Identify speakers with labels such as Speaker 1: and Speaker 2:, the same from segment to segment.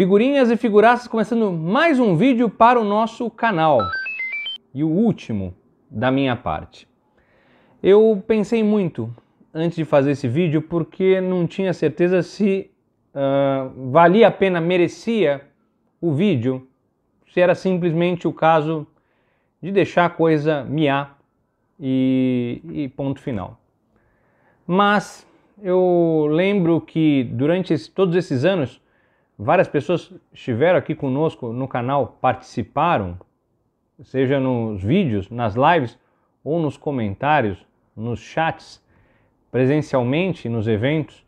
Speaker 1: Figurinhas e figuraças começando mais um vídeo para o nosso canal. E o último da minha parte. Eu pensei muito antes de fazer esse vídeo porque não tinha certeza se uh, valia a pena, merecia o vídeo, se era simplesmente o caso de deixar a coisa miar e, e ponto final. Mas eu lembro que durante esse, todos esses anos Várias pessoas estiveram aqui conosco no canal, participaram, seja nos vídeos, nas lives ou nos comentários, nos chats, presencialmente, nos eventos.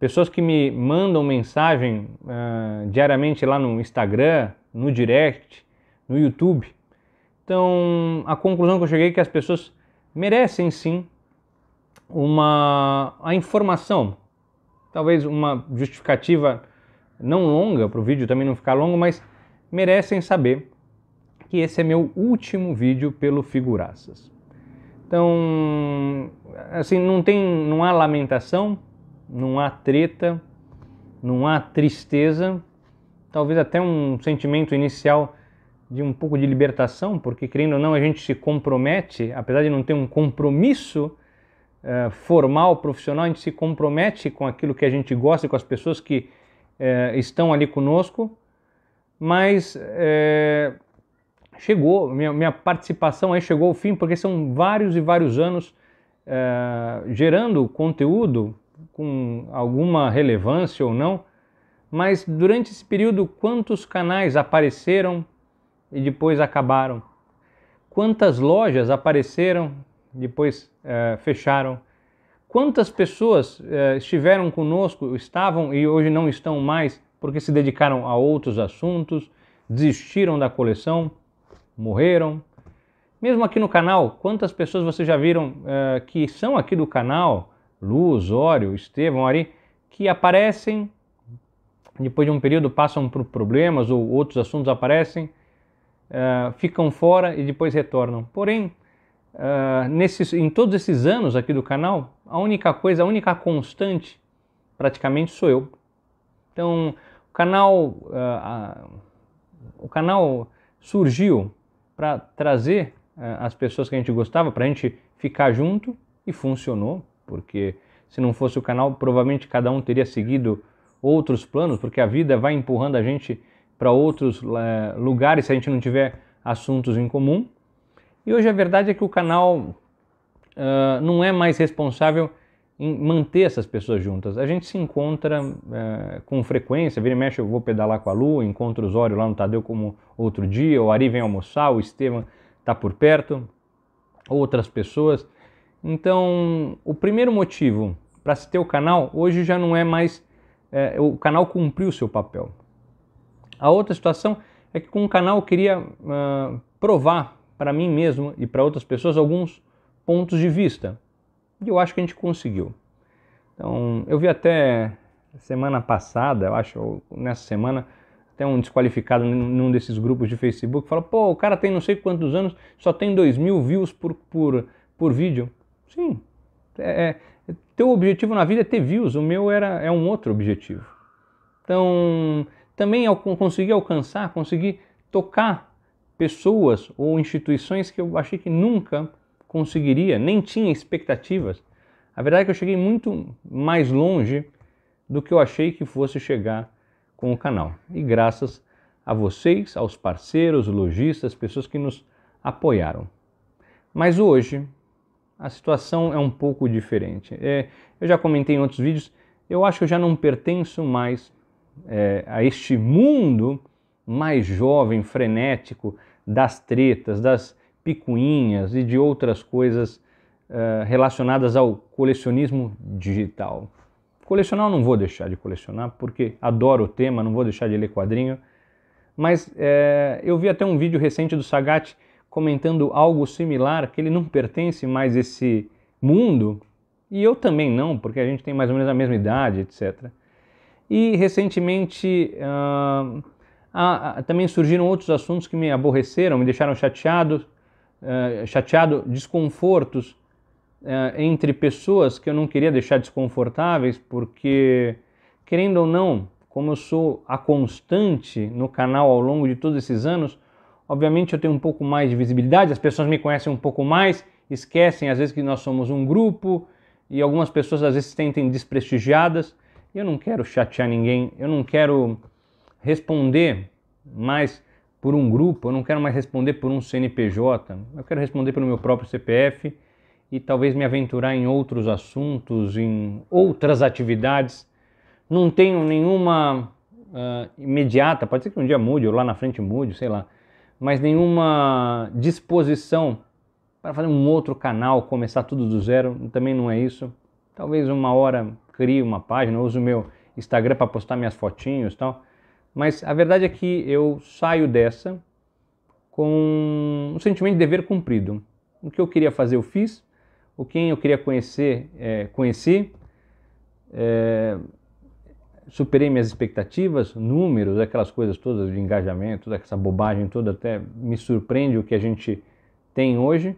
Speaker 1: Pessoas que me mandam mensagem uh, diariamente lá no Instagram, no direct, no YouTube. Então, a conclusão que eu cheguei é que as pessoas merecem sim uma a informação, talvez uma justificativa não longa, para o vídeo também não ficar longo, mas merecem saber que esse é meu último vídeo pelo Figuraças. Então, assim, não tem, não há lamentação, não há treta, não há tristeza, talvez até um sentimento inicial de um pouco de libertação, porque querendo ou não a gente se compromete, apesar de não ter um compromisso uh, formal, profissional, a gente se compromete com aquilo que a gente gosta, com as pessoas que é, estão ali conosco, mas é, chegou, minha, minha, participação aí chegou ao fim, porque são vários e vários anos é, gerando conteúdo com alguma relevância ou não, mas durante esse período, quantos canais apareceram e depois acabaram? Quantas lojas apareceram, depois é, fecharam? Quantas pessoas eh, estiveram conosco, estavam e hoje não estão mais porque se dedicaram a outros assuntos, desistiram da coleção, morreram? Mesmo aqui no canal, quantas pessoas vocês já viram eh, que são aqui do canal, Luz, Osório, Estevão, Ari, que aparecem, depois de um período passam por problemas ou outros assuntos aparecem, eh, ficam fora e depois retornam. Porém, ah, nesses, em todos esses anos aqui do canal, a única coisa, a única constante, praticamente sou eu. Então, o canal, uh, a, o canal surgiu para trazer uh, as pessoas que a gente gostava, para a gente ficar junto e funcionou, porque se não fosse o canal, provavelmente cada um teria seguido outros planos, porque a vida vai empurrando a gente para outros eh, lugares se a gente não tiver assuntos em comum. E hoje a verdade é que o canal uh, não é mais responsável em manter essas pessoas juntas. A gente se encontra uh, com frequência, vira e mexe eu vou pedalar com a Lu, encontro o Zório lá no Tadeu como outro dia, o Ari vem almoçar, o Estevam está por perto, outras pessoas. Então, o primeiro motivo para se ter o canal hoje já não é mais. É, o canal cumpriu o seu papel. A outra situação é que com o canal eu queria uh, provar para mim mesmo e para outras pessoas alguns pontos de vista. E eu acho que a gente conseguiu. Então, eu vi até semana passada, eu acho, nessa semana, até um desqualificado num desses grupos de Facebook falou pô, o cara tem não sei quantos anos, só tem 2 mil views por, por, por vídeo. Sim. É, é, teu objetivo na vida é ter views, o meu era, é um outro objetivo. Então, também eu consegui alcançar, consegui tocar pessoas ou instituições que eu achei que nunca conseguiria, nem tinha expectativas. A verdade é que eu cheguei muito mais longe do que eu achei que fosse chegar com o canal. E graças a vocês, aos parceiros, lojistas, pessoas que nos apoiaram. Mas hoje a situação é um pouco diferente. É, eu já comentei em outros vídeos, eu acho que eu já não pertenço mais é, a este mundo mais jovem, frenético, das tretas, das picuinhas e de outras coisas uh, relacionadas ao colecionismo digital. Colecionar eu não vou deixar de colecionar, porque adoro o tema, não vou deixar de ler quadrinho. Mas é, eu vi até um vídeo recente do Sagat comentando algo similar, que ele não pertence mais a esse mundo, e eu também não, porque a gente tem mais ou menos a mesma idade, etc. E recentemente uh, ah, ah, também surgiram outros assuntos que me aborreceram, me deixaram chateado, eh, chateado desconfortos eh, entre pessoas que eu não queria deixar desconfortáveis, porque, querendo ou não, como eu sou a constante no canal ao longo de todos esses anos, obviamente eu tenho um pouco mais de visibilidade, as pessoas me conhecem um pouco mais, esquecem às vezes que nós somos um grupo e algumas pessoas às vezes se sentem desprestigiadas. Eu não quero chatear ninguém, eu não quero responder mais por um grupo, eu não quero mais responder por um CNPJ, eu quero responder pelo meu próprio CPF e talvez me aventurar em outros assuntos, em outras atividades. Não tenho nenhuma uh, imediata, pode ser que um dia mude, ou lá na frente mude, sei lá, mas nenhuma disposição para fazer um outro canal, começar tudo do zero, também não é isso. Talvez uma hora crie uma página, use o meu Instagram para postar minhas fotinhos e tal mas a verdade é que eu saio dessa com um sentimento de dever cumprido. O que eu queria fazer, eu fiz. O quem eu queria conhecer, é, conheci. É, superei minhas expectativas, números, aquelas coisas todas de engajamento, toda essa bobagem toda, até me surpreende o que a gente tem hoje.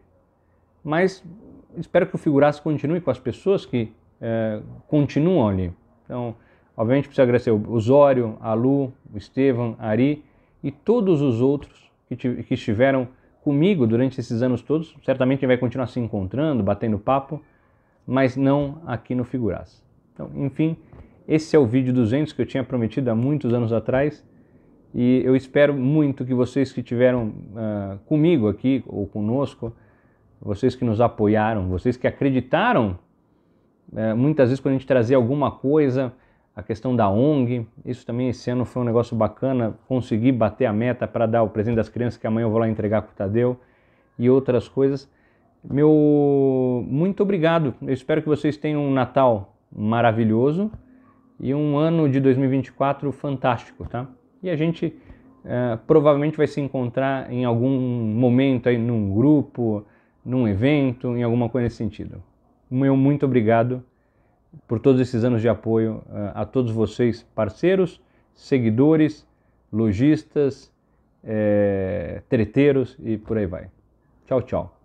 Speaker 1: Mas espero que o Figuraça continue com as pessoas que é, continuam ali. Então, Obviamente precisa agradecer o Zório, a Lu, o Estevam, a Ari e todos os outros que, que estiveram comigo durante esses anos todos. Certamente a gente vai continuar se encontrando, batendo papo, mas não aqui no Figuraça. Então, enfim, esse é o vídeo 200 que eu tinha prometido há muitos anos atrás e eu espero muito que vocês que tiveram uh, comigo aqui ou conosco, vocês que nos apoiaram, vocês que acreditaram, uh, muitas vezes quando a gente trazia alguma coisa a questão da ONG, isso também esse ano foi um negócio bacana, consegui bater a meta para dar o presente das crianças que amanhã eu vou lá entregar para o Tadeu e outras coisas. Meu muito obrigado. Eu espero que vocês tenham um Natal maravilhoso e um ano de 2024 fantástico, tá? E a gente eh, provavelmente vai se encontrar em algum momento aí num grupo, num evento, em alguma coisa nesse sentido. Meu muito obrigado por todos esses anos de apoio eh, a, todos vocês, parceiros, seguidores, lojistas, é, treteiros e por aí vai. Tchau, tchau.